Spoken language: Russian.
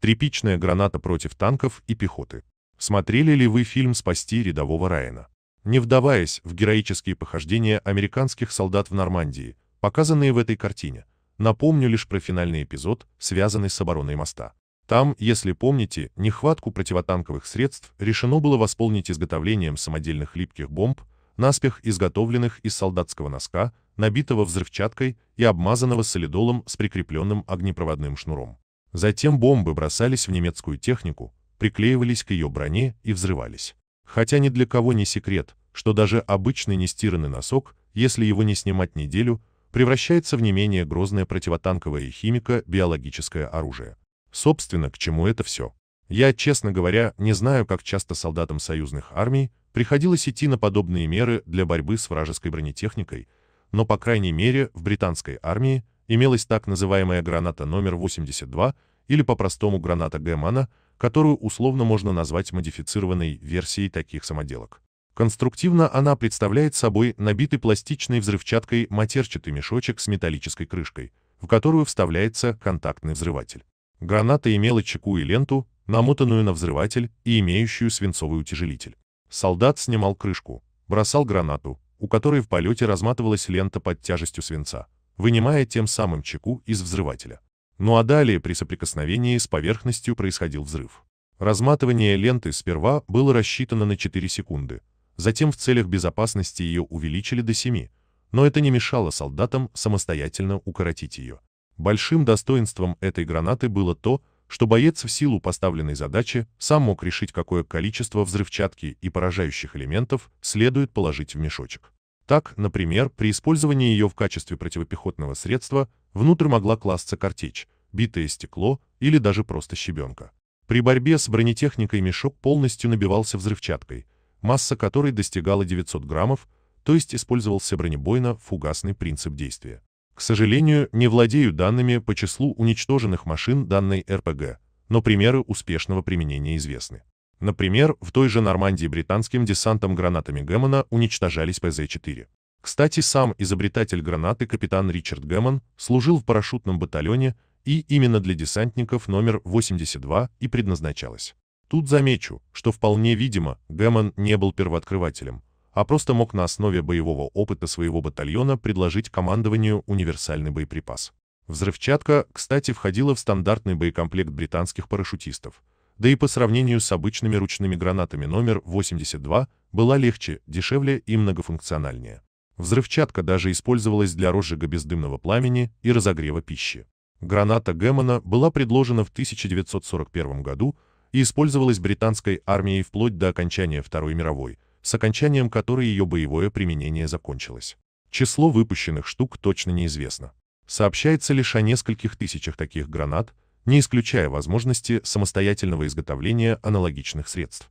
Трепичная граната против танков и пехоты. Смотрели ли вы фильм «Спасти рядового Райана»? Не вдаваясь в героические похождения американских солдат в Нормандии, показанные в этой картине, напомню лишь про финальный эпизод, связанный с обороной моста. Там, если помните, нехватку противотанковых средств решено было восполнить изготовлением самодельных липких бомб, наспех изготовленных из солдатского носка, набитого взрывчаткой и обмазанного солидолом с прикрепленным огнепроводным шнуром. Затем бомбы бросались в немецкую технику, приклеивались к ее броне и взрывались. Хотя ни для кого не секрет, что даже обычный нестиранный носок, если его не снимать неделю, превращается в не менее грозное противотанковое химико-биологическое оружие. Собственно, к чему это все? Я, честно говоря, не знаю, как часто солдатам союзных армий приходилось идти на подобные меры для борьбы с вражеской бронетехникой, но, по крайней мере, в британской армии имелась так называемая граната номер 82, или по-простому граната Гэмана, которую условно можно назвать модифицированной версией таких самоделок. Конструктивно она представляет собой набитый пластичной взрывчаткой матерчатый мешочек с металлической крышкой, в которую вставляется контактный взрыватель. Граната имела чеку и ленту, намотанную на взрыватель и имеющую свинцовый утяжелитель. Солдат снимал крышку, бросал гранату, у которой в полете разматывалась лента под тяжестью свинца, вынимая тем самым чеку из взрывателя. Ну а далее при соприкосновении с поверхностью происходил взрыв. Разматывание ленты сперва было рассчитано на 4 секунды, затем в целях безопасности ее увеличили до 7, но это не мешало солдатам самостоятельно укоротить ее. Большим достоинством этой гранаты было то, что боец в силу поставленной задачи сам мог решить, какое количество взрывчатки и поражающих элементов следует положить в мешочек. Так, например, при использовании ее в качестве противопехотного средства внутрь могла класться картечь, битое стекло или даже просто щебенка. При борьбе с бронетехникой мешок полностью набивался взрывчаткой, масса которой достигала 900 граммов, то есть использовался бронебойно-фугасный принцип действия. К сожалению, не владею данными по числу уничтоженных машин данной РПГ, но примеры успешного применения известны. Например, в той же Нормандии британским десантом гранатами Гэммона уничтожались ПЗ-4. Кстати, сам изобретатель гранаты капитан Ричард Гэммон служил в парашютном батальоне и именно для десантников номер 82 и предназначалась. Тут замечу, что вполне видимо, Гэммон не был первооткрывателем, а просто мог на основе боевого опыта своего батальона предложить командованию универсальный боеприпас. Взрывчатка, кстати, входила в стандартный боекомплект британских парашютистов – да и по сравнению с обычными ручными гранатами номер 82 была легче, дешевле и многофункциональнее. Взрывчатка даже использовалась для розжига бездымного пламени и разогрева пищи. Граната Гэммона была предложена в 1941 году и использовалась британской армией вплоть до окончания Второй мировой, с окончанием которой ее боевое применение закончилось. Число выпущенных штук точно неизвестно. Сообщается лишь о нескольких тысячах таких гранат, не исключая возможности самостоятельного изготовления аналогичных средств.